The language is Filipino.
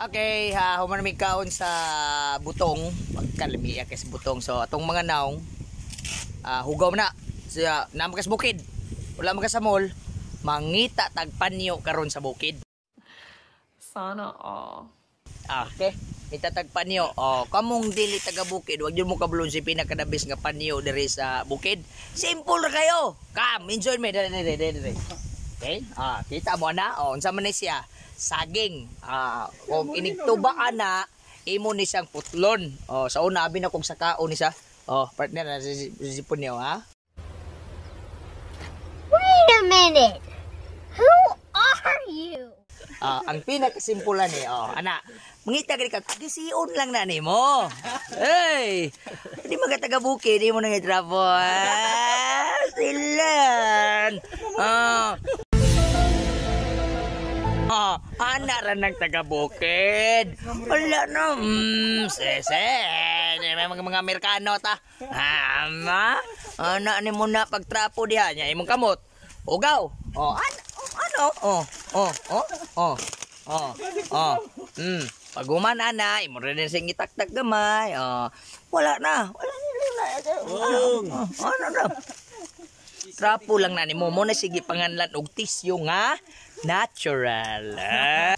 Okay, ha, humanamig kaon sa butong, pagkalamiya kes butong. So atong mga naong uh, hugaw na. So, uh, ah, namakas bukid. Wala makas sa mall, mangita tagpanyo karon sa bukid. Sana all. Ah, okay. Itatag tagpanyo. oh, kamong dili taga bukid, wag yun mo kabulon si pinakadabis nga panyo diri sa bukid. Simple ra kayo. Come, enjoy me. Dere, dere, dere. Okay? Ah, kita mo na. oh, unsa man siya saging. Ah, kung inigtubaan na, imo ni siyang putlon. Oh, sa una, abi na sa sakao ni sa, oh, partner na si, si niyo, ha? Wait a minute! Who are you? Ah, ang pinakasimpulan ni, eh, oh, ana, mangita ka ka, gisiyon lang na ni mo. Hey! Hindi magataga bukid, hindi mo nang i-travel. Ah, sila! Oh, ana ra nang taga bukid. Wala na. Mm, sesen. May mga mga Amerikano ta. Ama. Ana ni mo na pagtrapo diha nya imong kamot. Ugaw. Oh, an ano? Oh, oh, oh, oh. Oh, oh. Mm. Paguman ana, imo rin sing itaktak gamay. Oh. Wala na. Wala na. Wala na. Ano na? trapo lang na nimo mo na sige panganlan og tisyo nga natural. Ah.